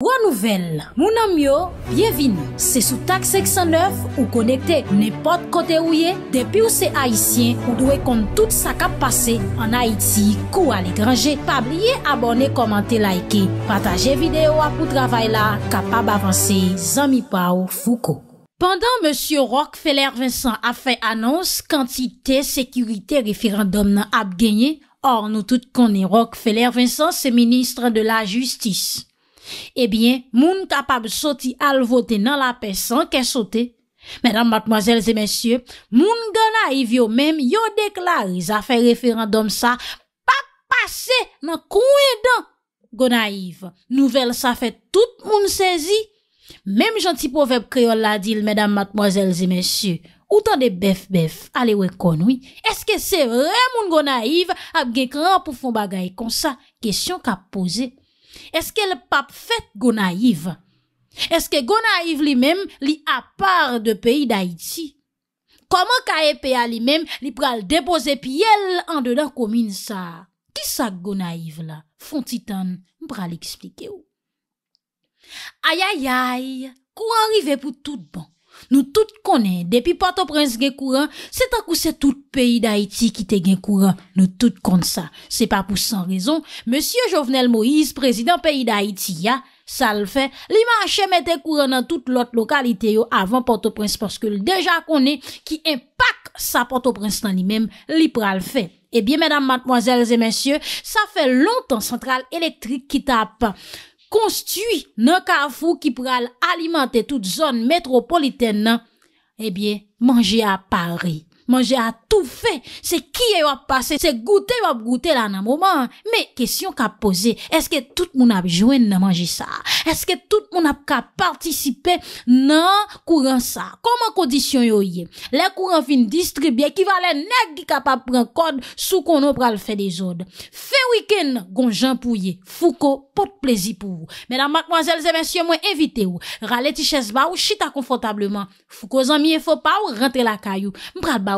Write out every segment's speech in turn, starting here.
Wouan nouvel, mounan myo, bienvin, se sou tak 609 ou konekte nepot kote ouye, depi ou se Haitien ou dwe kont tout sa kap pase, an Haiti, kou al e grange, pabliye abone, komante, laike, pataje video apou travay la, kapab avanse, zami pa ou fouko. Pendan M. Rockefeller Vincent a fey anons, kantite, sekurite, referandom nan ap genye, or nou tout konen Rockefeller Vincent se Ministre de la Justice. Ebyen, eh moun kapab soti alvote nan la pesan ke sote. Mèdam matmozèl zè mèsyè, moun gonaiv yo mèm yo deklariz a fe referan dom sa pa pase nan kou edan. Gonaiv, nouvel sa fe tout moun sezi. Mèm janti poveb kreol la dil mèdam matmozèl zè mèsyè, outan de bef-bef ale we konwi, eske se vre moun gonaiv ap ge kran pou fon bagay kon sa, kesyon ka pose moun. Eske l pap fèt Gonaiv? Eske Gonaiv li mèm li a par de peyi da iti? Koman ka e peya li mèm li pral depoze piyèl an dedan komin sa? Ki sa Gonaiv la? Fon titan m pral eksplike ou. Ayayay, kou anrive pou tout bon. Nou tout konen, depi Port-au-Prince gen kouran, se tak ou se tout peyi da Haiti ki te gen kouran, nou tout konen sa. Se pa pou san rezon, M. Jovenel Moïse, prezident peyi da Haiti ya, sa l fe, li manche mette kouran nan tout lot lokalite yo avan Port-au-Prince paske l dejan konen ki empak sa Port-au-Prince nan li mem, li pra l fe. Ebyen, eh mèdam, matmoazèlzè, mèsyè, sa fe lontan central elektrik ki ta apan. Konstiwi nan ka fou ki pral alimante tout zon metropoliten nan, ebyen eh manje a pari. manje a tou fe, se ki yo ap pase, se goute yo ap goute la nan mouman. Me, kesyon ka pose, eske tout moun ap jwen nan manje sa? Eske tout moun ap ka partisipe nan kouren sa? Koman kondisyon yo ye? Le kouren fin distribye, ki valen neg ki ka pa pren kod sou kono pral fe de zon. Fe wiken gon jan pou ye, fou ko pot plezi pou. Menan, makmanzel, zemen syon mwen evite ou. Rale ti ches ba ou, chita konfotableman. Fou ko zan miye fo pa ou, rentre la kayou. Mprat ba,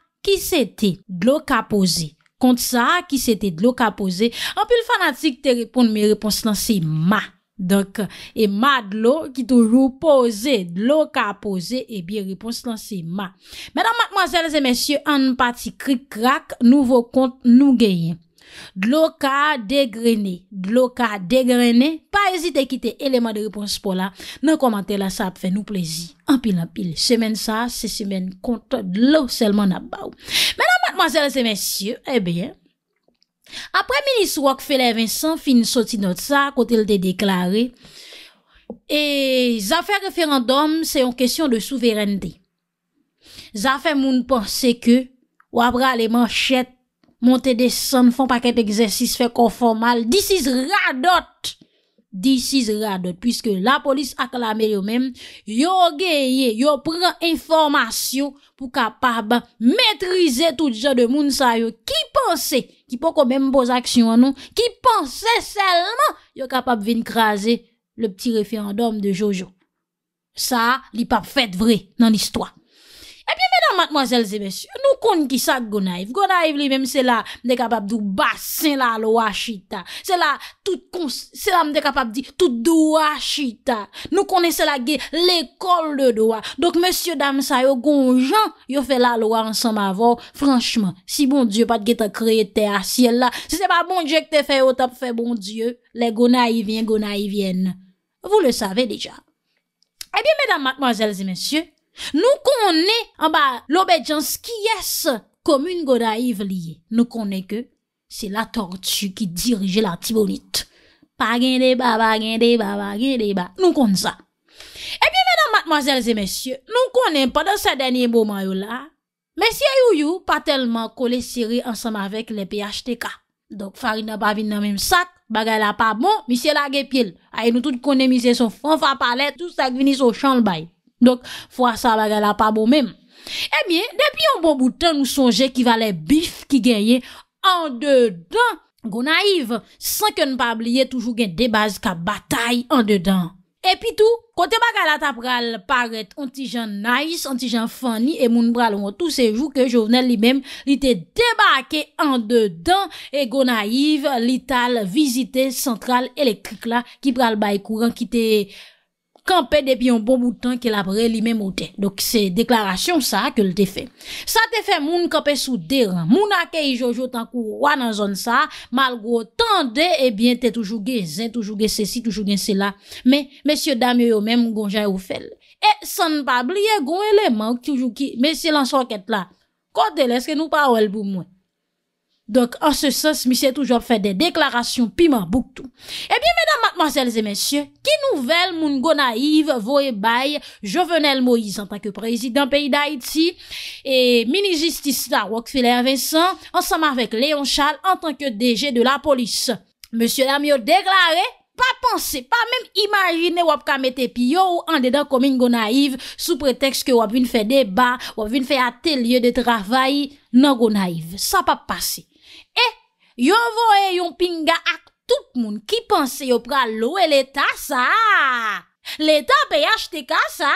Ki se te dlo ka pose? Kont sa, ki se te dlo ka pose? Anpil fanatik te reponde, mi repons lan se ma. Donk, e ma dlo ki toujou pose, dlo ka pose, e bi repons lan se ma. Medan matmozèles e mèsyè, an pati krik krak, nouvo kont nou geyen. Dlo ka degrene, dlo ka degrene, pa ezite kite eleman de repons pou la, men komante la sa ap fe nou plezi, anpil anpil, semen sa, semen konta, dlo selman abaw. Menan matmazel semen sye, ebyen, apre minis wak fele Vincent fin soti not sa, kote lte deklare, e zafen referandom se yon kesyon de souverenite. Zafen moun pense ke wapra le man chet, Montè de san fòn pa kèt egzèsis fè kon fò mal. This is radot. This is radot. Pwiske la polis aklamè yo mèm, yo gèye, yo prèn informasyon pou kapab mètrize tout jò de moun sa yo. Ki panse, ki pon kon mèm boz aksyon anon, ki panse selman yo kapab vin krasè le pti refiandòm de Jojo. Sa li pa fèt vre nan istwa. Epi, mèdam, matmozèlzè, mèsyò, nou konn ki sa gonaif. Gonaif li mèm, sè la mdè kapab di basen la loa chita. Sè la mdè kapab di tout doa chita. Nou konnè sè la ge l'ekol de doa. Dok, mèsyò, dam, sè yo gonjan, yo fè la loa ansan ma vò. Franchman, si bon Diyo pat ge te kreye te asye la, se se pa bon Diyo ke te fè yo, tap fè bon Diyo, le gonaif yen, gonaif yen. Vou le savè deja. Epi, mèdam, matmozèlzè, mèsyò, Nou konè an ba l'obejanskiyes komoun goda iv liye. Nou konè ke se la tortue ki dirije la tibonite. Pa gen de ba, pa gen de ba, pa gen de ba. Nou konè sa. E pi menan matmazelze mesye, nou konè padan sa denye boman yo la, mesye yo yo pa telman kole siri ansam avek le PHTK. Dok fari nan pa vin nan mem sak, bagay la pa bon, misye la gepil. Ay nou tout konè misye son fon fa palet, tout sa k vini son chanl baye. Donk fwa sa bagala pa bomem. Ebyen, depi yon bon boutan nou sonje ki va le bif ki genye an de dan. Gona yiv, san ke nou pa bliye toujou gen debaz ka batay an de dan. Epi tou, kote bagala ta pral paret ontijan nice, ontijan funny, e moun pral mwotou sejou ke jovenel li bem li te debake an de dan. E gona yiv, li tal vizite central elektrik la ki pral bay kouran ki te... Kampè depi yon bon moutan ki la bre li men moutè. Dok se deklarasyon sa ke l te fè. Sa te fè moun kampè sou deran. Moun ake i Jojo tankou wa nan zon sa. Malgo tan de, ebyen te toujouge zè, toujouge se si, toujouge se la. Men, men sio dami yo men mgonja yo fèl. E san pa blye goun ele mank toujou ki. Men sio lan soket la. Kote leske nou pa ou el pou mwen. Donk, an se sens, mi se toujop fè de deklarasyon pi mabouk tou. Ebyen, eh mèdam, matmanselzè, mèsyè, ki nouvel moun go naiv, vo e bay, Jovenel Moïse, an tanke prezidant peyi d'Haïti, e mini-justista, Wok Filer Vincent, ansam avèk Léon Charles, an tanke DG de la polis. Mèsyè la mèyo deklarè, pa panse, pa mèm imajine wap kamete pi yo, an dedan komi n'go naiv, sou preteks ke wap vin fè deba, wap vin fè atelye de travay, nan go naiv. Sa pa pase. Yon vo e yon pinga ak tout moun ki panse yo pra loue l'Etat sa. L'Etat pe yache te ka sa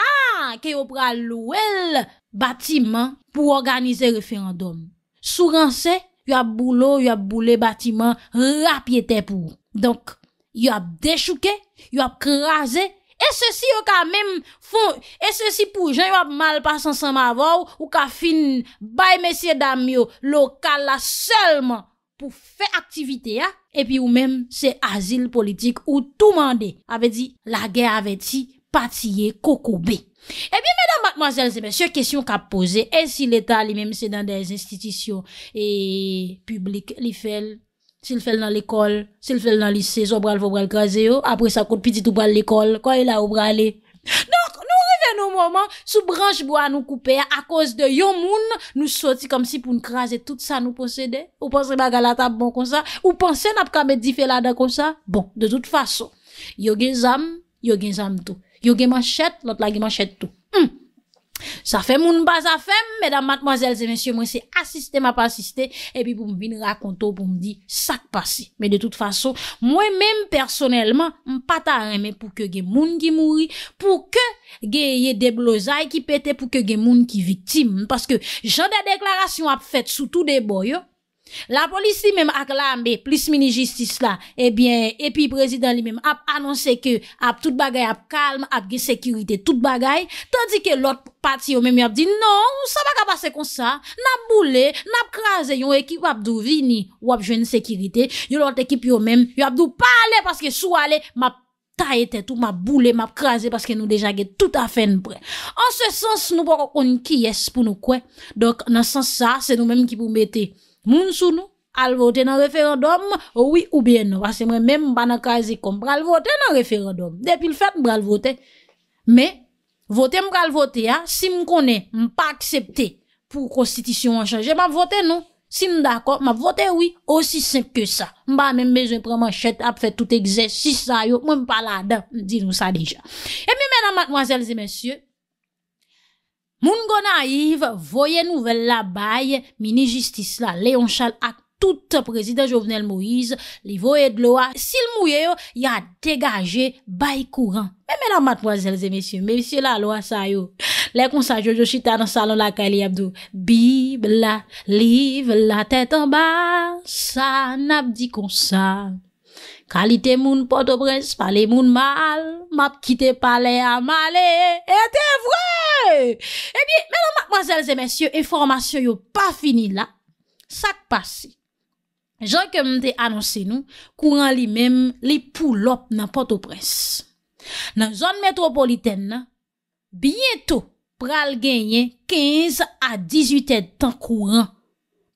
ke yo pra loue l'batiman pou organize referandum. Souran se, yo ap boulou, yo ap boulé batiman rapye te pou. Donk, yo ap dechouke, yo ap kraze. E se si yo ka mem fon, e se si pou jen yo ap mal pasan san ma vaw ou ka fin bay mesye dam yo lo kal la selman. pou fè aktivite ya epi ou mèm se azil politik ou tou mande ave di la gen ave ti patiye koko be epi mèdam batman zèl zèmè se kèsyon ka pose e si l'Etat li mèm se dans des institisyon e publik li fel si l'fel nan l'ekol si l'fel nan lisez apre sa koute piti tou bal l'ekol kwa e la ou brale nou mouman sou branj bo an nou koupe a koz de yon moun nou soti kom si pou n krasi tout sa nou posede ou pon se nagalata bon kon sa ou pon sen ap kamet di felada kon sa bon, de tout faso, yo gen zam yo gen zam tou, yo gen man chet lot la gen man chet tou Sa fe moun bazafem, medan matmazelze mensyo, mwen se asiste map asiste, e pi pou m vin rakonto pou m di sakpasi. Me de tout fason, mwen menm personelman, m patareme pou ke ge moun ki mouri, pou ke ge ye de blozay ki pete, pou ke ge moun ki vitim. Paske jan de deklarasyon ap fet sou tout de boyo. La polisi menm ak lambe, plis mini jistis la, epi eh prezident li menm ap annonse ke ap tout bagay ap kalm, ap ge sekirite tout bagay, tandi ke lot pati yo menm yap di, non, sa baka pase konsa, nap boule, nap kraze, yon ekip wap dou vini, wap jwen sekirite, yon lot ekip yo menm, yon wap dou pale, paske sou ale, map pati. Ta ete tout, m ap boule, m ap kraze, paske nou deja ge tout a fen pre. An se sens, nou pa kon ki yes pou nou kwen. Dok nan sens sa, se nou menm ki pou mette moun sou nou, al vote nan referondom, oui ou bien nou. Asen mwen menm m ban akraze kon, m pral vote nan referondom. Depil fèt, m pral vote. Me, vote m pral vote, ha. Si m konen, m pa aksepte, pou konstitisyon an chanje, m ap vote nou. si m d'akon, ma vote wè, osi semp ke sa. M ba mè m bezon preman chet ap fè tout egzès, si sa yo, m m pala da, di nou sa deja. E mi mè nan madmoazèl zè mèsyè, moun gona yiv, voye nouvel la baye, mini jistis la, leon chal ak Tout prezident Jovenel Moïse, li voèd loè, sil mouye yo, ya degajè bayi kouran. Mè menan matmoazèl zè mesyè, mesyè la loè sa yo, lè konsaj yo, yo chita nan salon la kalye abdou. Bib la, liv la, tèt an ba, sa nap di konsa. Kalite moun poto brez, pale moun mal, map kite pale amale, etè vwè! E bi, menan matmoazèl zè mesyè, informasyon yo pa fini la, sak pasi. Jan ke mte anonsen nou, kouran li mem li pou lop nan potopres. Nan zon metropoliten nan, bieto pral genyen 15 a 18 etan kouran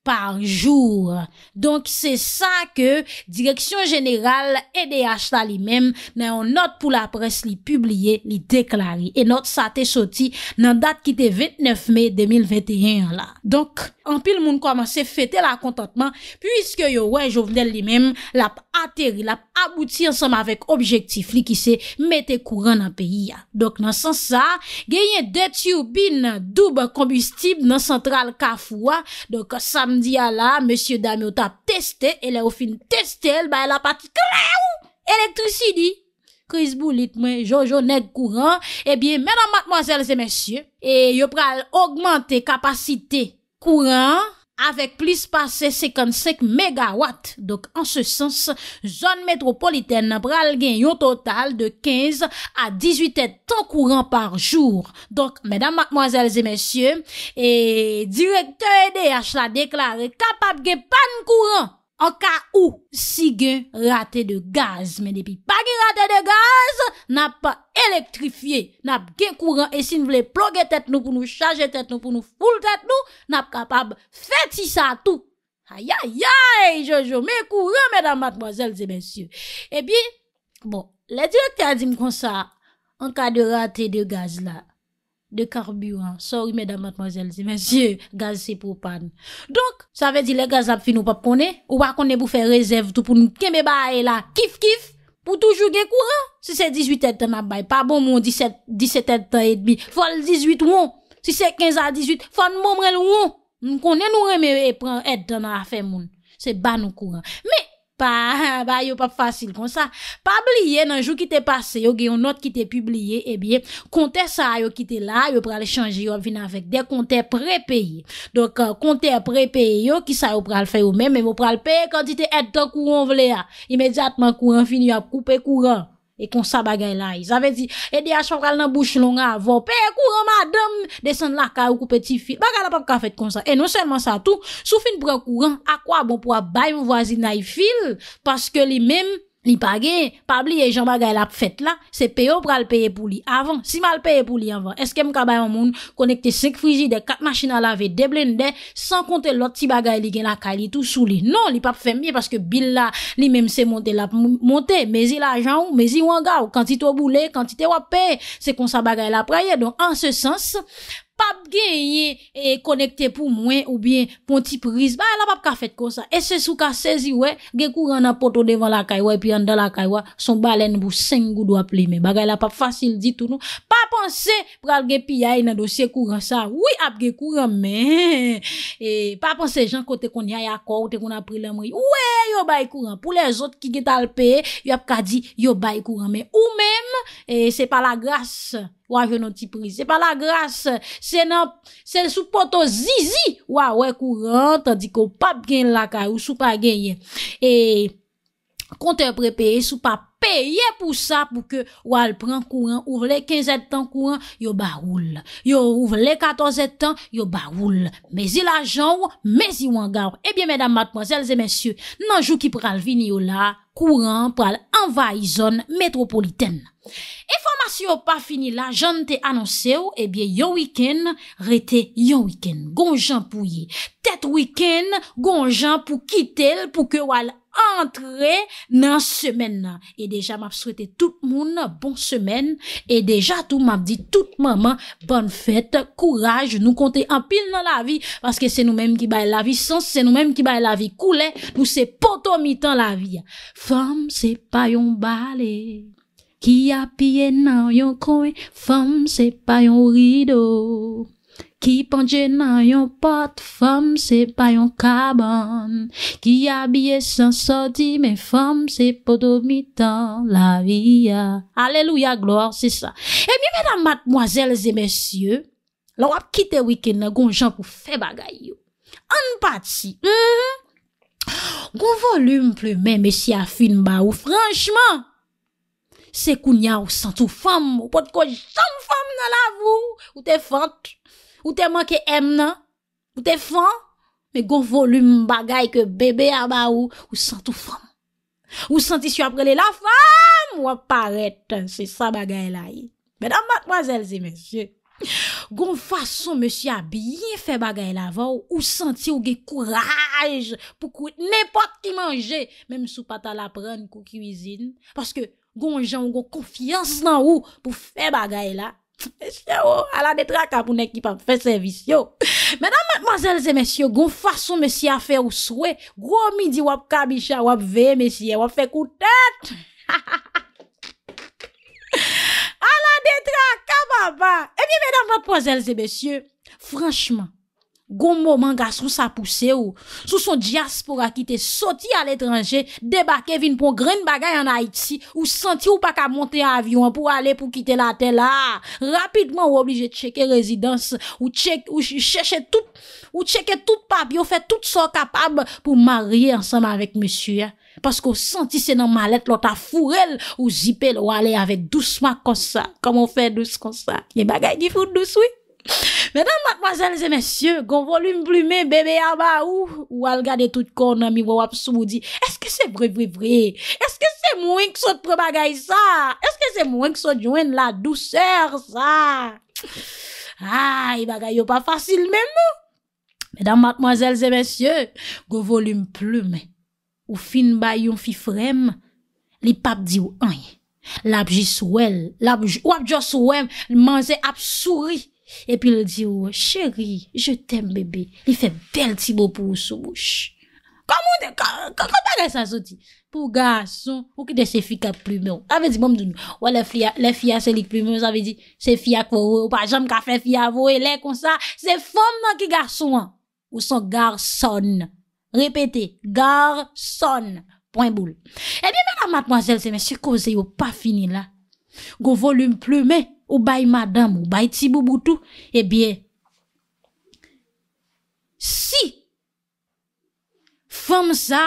par jour. Donk se sa ke direksyon jeneral EDA chla li mem nan yon not pou la pres li publie, li deklari. E not sa te soti nan dat ki te 29 me 2021 la. Donk, Anpil moun koman se fete la kontantman Puiske yo wè jo vnel li mem La ap ateri, la ap abouti Anseman vek objektif li ki se Mete kouran nan peyi ya Donk nan san sa, genyen de ti ou bin Doub kombustib nan sentral Kafou ya, donk samdi ya la Monsye dame yo tap testè Elè ou fin testè elè, ba elè pati Kare ou, elektrisidi Chris Boulit mwen, Jojo net kouran Ebyen, eh menan matmozèl zè monsye E yo pral augmente Kapasite Kouran, avek plis pase 55 MW. Dok, an se sens, zon metropoliten nan pral gen yo total de 15 a 18 etan kouran par jour. Dok, menam, mkmoazel, zemesye, e direktor EDH la deklare kapap gen pan kouran. An ka ou, si gen rate de gaz, men depi pa gen rate de gaz, nap pa elektrifye, nap gen kouran, e si nou vle plogue tet nou pou nou chaje tet nou pou nou foule tet nou, nap kapab feti sa tout. Ayayay, jojo, men kouran, men dam matmozelze, men syo. E bi, bon, le direk te a zin kon sa, an ka de rate de gaz la, De karburan. Sori, mèdam matmazelzi. Mèsyè, gaz se propan. Donk, sa ve di le gaz ap fin nou pap konè. Ou wak konè bou fè rezèv tout pou nou. Kè mè ba aè la. Kif, kif. Pou toujou gen kouran. Si bon, se 18 et tè nan bay. Pa bon moun 17 et tè et bi. Fòl 18 moun. Si se 15 a 18. Fòl moun mrel moun. Moun konè nou remè e pran et tè nan a fè moun. Se ban nou kouran. Mè. ba yo pa fasil kon sa, pa bliye nan jou ki te pase, yo geyon not ki te publiye, ebiye, eh konte sa yo ki te la, yo pral chanji yo vina vek, dey konte prepeye, donk euh, konte prepeye yo, ki sa yo pral faye yo men, men yo pral peye, kandite et do kouron vle ya, imediatman kouron, fini ap koupe kouron, E konsa bagay la yi. Zave zi, E di a chan pral nan bouch longa, Vop, e kouro madom, Desen laka ou kou peti fil. Bagay la pap ka fet konsa. E non selman sa tou, Sou fin pran kouro, A kwa bon pou a bay mwazid na yi fil, Paske li mem, Li page, pabli e jan bagay la pfet la, se peyo pral peye pou li avan. Si mal peye pou li avan, eske mkabay an moun konekte sek frizi de kat machina lave deblen de, san konte lot ti bagay li gen la kali tou sou li. Non, li pa pfemye, paske bil la, li mem se monte la ponte, mezi la jan ou, mezi wangaw, kantite waboule, kantite wap pe, se konsa bagay la praye. Don, an se sens... Pap genye e konekte pou mwen ou biye pon ti priz, ba la pap ka fet kon sa. E se sou ka sezi we, ge kouran nan poto devan la kaywa e pi yanda la kaywa, son balen bou sengou do ap li me. Ba ga la pap fasil di tout nou. Pap anse pral ge pi yae nan dosye kouran sa. Ou ap ge kouran me. Pap anse jan kote kon yae akor, kote kon apri lemwe. Ou e, yo bay kouran. Pou les ot ki get alpe, yo ap ka di yo bay kouran me. Ou mem, e, se pa la gras se. Ou avyo nan ti priz. Se pa la grase. Se nan. Se sou poto zizi. Ou awe kou ranta. Di ko pap gen la ka. Ou sou pa gen ye. Eee. Konter prepeye sou pa peye pou sa pou ke wale pren kouran, ouvle 15 etan kouran, yo ba oul. Yo ouvle 14 etan, yo ba oul. Mezi la jan ou, mezi wangar. Ebyen, eh mèdam, matmozèl, zè mèsyè, nanjou ki pral vini ou la, eh kouran pral anva y zon metropolitèn. Eformasyon pa fini la, jan te anonse ou, ebyen, yon wikèn, rete yon wikèn, gonjan pou ye. Tet wikèn, gonjan pou kite l pou ke wale anva. Entrez dans semaine et déjà m'a souhaité tout le monde bonne semaine et déjà tout m'a dit toute maman bonne fête courage nous compter en pile dans la vie parce que c'est nous-mêmes qui baille la vie sens c'est nous-mêmes qui baille la vie couler nous c'est poto la vie femme c'est pas un balai qui a pied dans yon coin femme c'est pas un rideau Ki pandje nan yon pot, fòm se pa yon kabon. Ki yabye san sodi, men fòm se podo mi tan la viya. Aleluya, glo, se sa. E mi vè nan matmwazèl zè mèsyè, lò wap kite wikè nan goun jan pou fè bagay yo. An pati, mh, mh, mh, goun volume plè men mèsyè a fin ba ou, franjman, se koun ya ou sant ou fòm, ou pot kòj som fòm nan la vou, ou te fònt. Ou te manke em nan? Ou te fan? Me gon volume bagay ke bebe abaw ou, ou santi ou fan. Ou santi sou aprele la fan, ou aparetan se sa bagay la yi. Mèdam matmazèl se mèsyè. Gon fason mèsyè a biyen fe bagay la vò, ou santi ou ge kouraj pou kout nepot ki manje, mèm sou pata la pran kou kou izin. Paske gon jan ou gon konfians nan ou pou fe bagay la, Oh. Mesye ou, ala detra ka pou nekip ap fe servisyou. Mèdam, madem, madem, mèsyou, goun fason mèsyou a fe ou souè, goun midi wap kabishan wap ve, mèsyou wap fe koutet. Ala detra, ka baba. E mi mèdam, madem, madem, mèsyou, franchman, Gonmou man gas ou sa pousse ou, sou son diaspora ki te soti al etranje, debake vin pou grene bagay an Haiti ou senti ou pa ka monte avyon pou ale pou kite la tel la. Rapidman ou oblije cheke rezidans ou cheke tout papi ou fe tout son kapab pou marye ansanm avek monsu ya. Paske ou senti se nan malet lota furel ou zipel ou ale avek dousman konsa. Kamo fe dous konsa, ye bagay di foun dous wik. Mèdèm matmazèl zè mèsyè Gon volum plume bebe yaba ou Ou al gade tout kon nami wap sou di Eske se vre vre vre Eske se mwen k sot pre bagay sa Eske se mwen k sot jwen la dou ser sa Ay ah, bagay yo pa fasil mèm Mèdèm matmazèl zè mèsyè Gon volum plume Ou fin bay yon fifrem Li pap di wany Lap jis wèl Lap wap jos wèm Lman zè ap sou ri Epi l di ou, chéri, je t'aime bebe, li fe bel ti bo pou ou sou. Ka moun de, ka, ka, ka pa gen sa soti. Pou gar son, ou ki de se fi ka plume ou. A ve di moun douni, ou le fi a, le fi a se lik plume ou, sa ve di, se fi a kou ou, pa jom ka fe fi a vou, e le kon sa. Se fom nan ki gar son an. Ou son gar son. Repete, gar son. Poin boule. Epi mèran matmwazel se mèsi koze yo pa fini la. Gou volume plume e. ou bay madame, ou bay tibou boutou, e eh bie, si, fèm sa,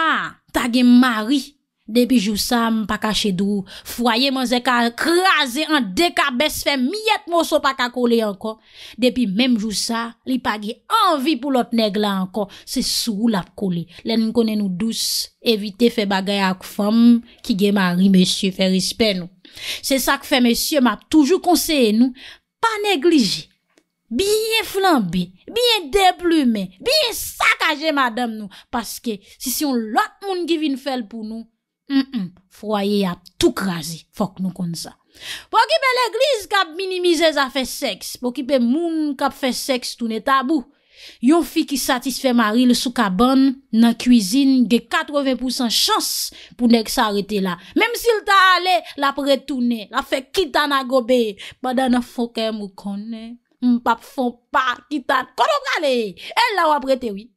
ta gen mari, depi jou sa, m pa ka chedou, fwaye m zè ka krasè, an dekabès, fèm, miyèt mòso pa ta kole ankon, depi mèm jou sa, li pa gen anvi pou lot neg la ankon, se sou la kole, lè n konè nou douz, evite fè bagay ak fèm, ki gen mari, mèsyè fè rispè nou, Se sak fe mesye ma toujou konseye nou, pa neglije, biye flambe, biye deblume, biye sak aje madam nou, paske si siyon lot moun give in fel pou nou, froyye a tou krasi, fok nou kon sa. Po kipe l'eglise kap minimizez a fe seks, po kipe moun kap fe seks tou ne tabou, Yon fi ki satisfe mari le soukabon nan kuizine ge 80% chans pou nek sa arete la. Mem si lta ale la prete toune, la fe kitana gobe, pa dana fokè mou kone, m pap fon pa kitane. Kono prale, el la waprete oui.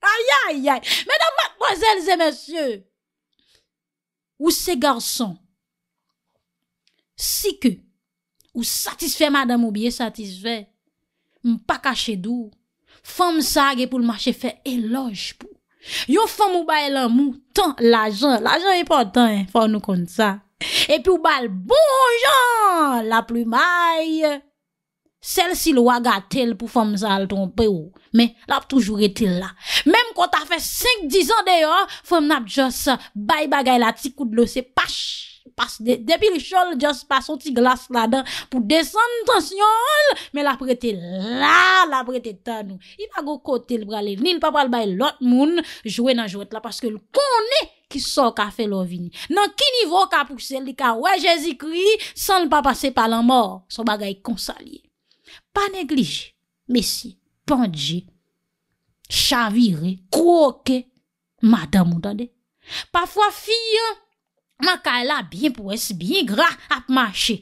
Aya ya, mèdame, mademoiselles et messieurs, ou se garson, si ke ou satisfe madame ou biye satisfe, m pa kache dou, Fom sa ge pou l'mache fe eloj pou. Yo fom ou bay lan mou, tan l'ajan. L'ajan yon pantan, fom nou kont sa. Epi ou bay l'bonjan, la plou may. Sel si l waga tel pou fom sa l ton pe ou. Men, l ap toujou etil la. Mem kon ta fe 5-10 an deyo, fom nap jos bay bagay la ti koud lo se pach. Pas depil chol, jaz pas oti glas la dan pou desen tan snyol, me la prete la, la prete tan nou. I pa go kote l brale, ni l papal bay lot moun, jwe nan jwet la, paske l konen ki so ka fe lo vini. Nan ki nivou ka puse, li ka wè jèzi kri, san l pa pase palan mor, so bagay konsali. Pa neglije, mesi, pandje, chavire, kwoke, madame, moutande. Pafwa fiyan, Maka la bin pou es bin gra ap mache,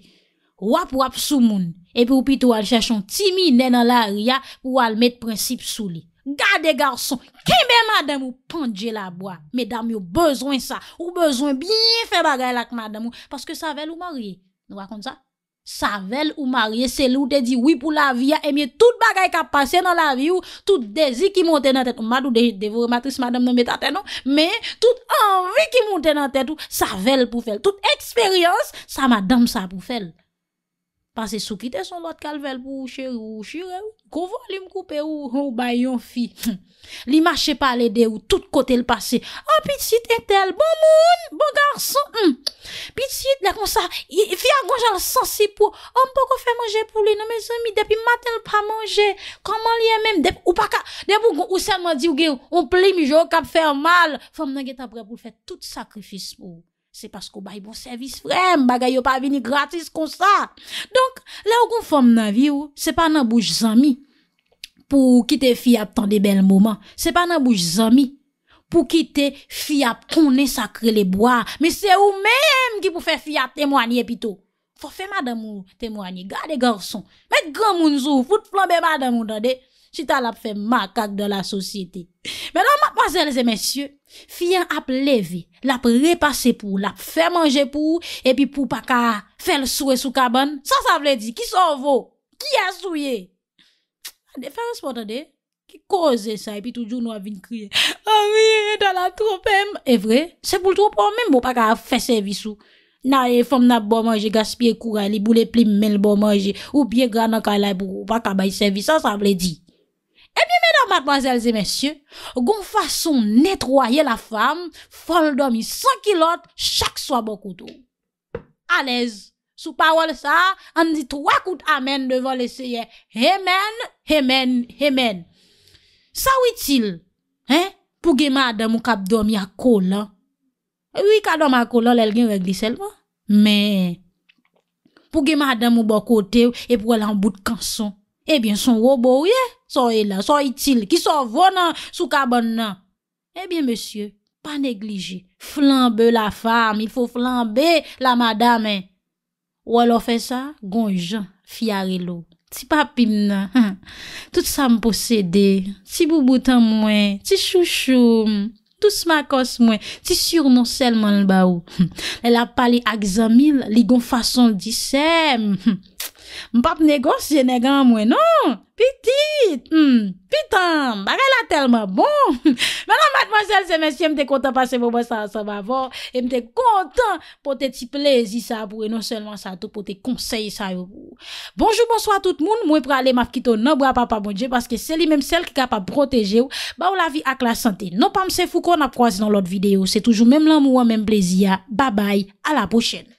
wap wap sou moun, epi ou pito al chèchon timi nen an la ria pou al met prinsip sou li. Gade garson, kin ben madame ou pandje la boan, medam yo bezwen sa, ou bezwen bin fè bagay lak madame ou, paske savel ou marye. Nou wakonde sa? Sa vel ou marye selou te di wipou la vi a emye eh tout bagay ka pase nan la vi ou tout dezi ki monte nan tetou. Madou deje devore matris madame nan metate non. Me, tout anvi ki monte nan tetou, sa vel pou fel. Tout eksperyons, sa madame sa pou fel. Pase soukite son lot kalvel pou ou chere ou chire ou. Kouvo li mkoupe ou bayon fi. Li mache palede ou tout kote l'pase. O ah, pitit etel, bon moun, bon garson. Hmm. Pitit de kon sa, fi agon jal sensi pou. O oh, mpoko fè manje pou li nan me zemi depi matel pa manje. Koman li emem depi ou paka. Depi ou sen mwadi ou ge ou pli mi jok ap fè mal. Fèm nan ge tapre pou fè tout sakrifis pou ou. Se paskou bay bon servis frem, bagay yo pa vini gratis konsa. Donk, la ou kon fom nan vi ou, se pa nan bouj zami pou kite fiyap tan de bel mouman. Se pa nan bouj zami pou kite fiyap konen sakre le boya. Me se ou menm ki pou fe fiyap temwany epito. Fofe madamou temwany, gade garson. Met gran mounzou, foute flombe madamou dade. Si ta la ap fe makak de la sosyete. Menon, mazèlze, mèsyè, fiyan ap leve, la ap repase pou, la ap fe manje pou, epi pou pa ka fe l souye sou kaban. Sa sa vle di, ki son vò? Ki a souye? A defèrense pou tèdè? Ki koze sa epi toujou nou avin kriye. A wè, ta la tropèm! E vre, se pou l tropèm mèm pou pa ka fe sevi sou. Na e fòm na bo manje, gaspye koura li, boule pli mèl bo manje, ou bie grana kala epi pou pa ka baye sevi. Sa sa vle di. Matmazelze mesye, goun fason netroye la fam, fol domi san kilot, chak swa bokoutou. Anez, sou pawol sa, an dit wakout amen devon lesyeye. Amen, amen, amen. Sa witil, pou ge ma adan mou kap domi a kolan? Ou i ka domi a kolan eh lel gen we gliselwa? Men, pou ge ma adan mou bokote, epwela mbout kanson. Ebyen, eh son robo ye, eh. soye la, soye til, ki so vonan, sou kabon nan. Ebyen, eh monsye, pa neglije, flambe la fam, il fo flambe la madame. Ou alo fe sa, gon jan, fiyare lo. Ti papim nan, tout sa m posede, ti bouboutan mwen, ti chouchou, tout smakos mwen, ti surmon selman lba ou. Ela pa li akzamil, li gon fason di sem. Mpap negos je negan mwenon Pitit hmm, Pitan Mpagay la telman bon Mwenon mademansel se mensi Mte kontan pase vobo sa sa vabon Mte kontan Pote ti plezi sa vobo E non selman sa tou pote konsey sa vobo Bonjou bonsoy a tout moun Mwen pre ale ma fkito nabwa pa pa mwenje Paske seli menm sel ki kapa proteje ou Ba ou la vi ak la sante Non pam se fou kon ap proazi nan lot vide ou Se toujou menm lan mwen menm plezi ya Babay A la pochene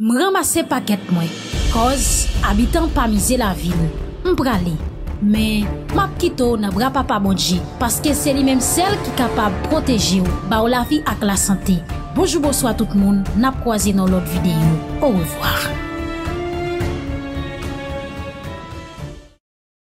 M ramase paket mwen, koz, abitan pa mize la vil, m prale. Men, map kito na bra papamonji, paske se li menm sel ki kapab proteji ou, ba ou la vi ak la sante. Bojou bojou a tout moun, nap kwa zi nan lot videyo. Ou ou zwa.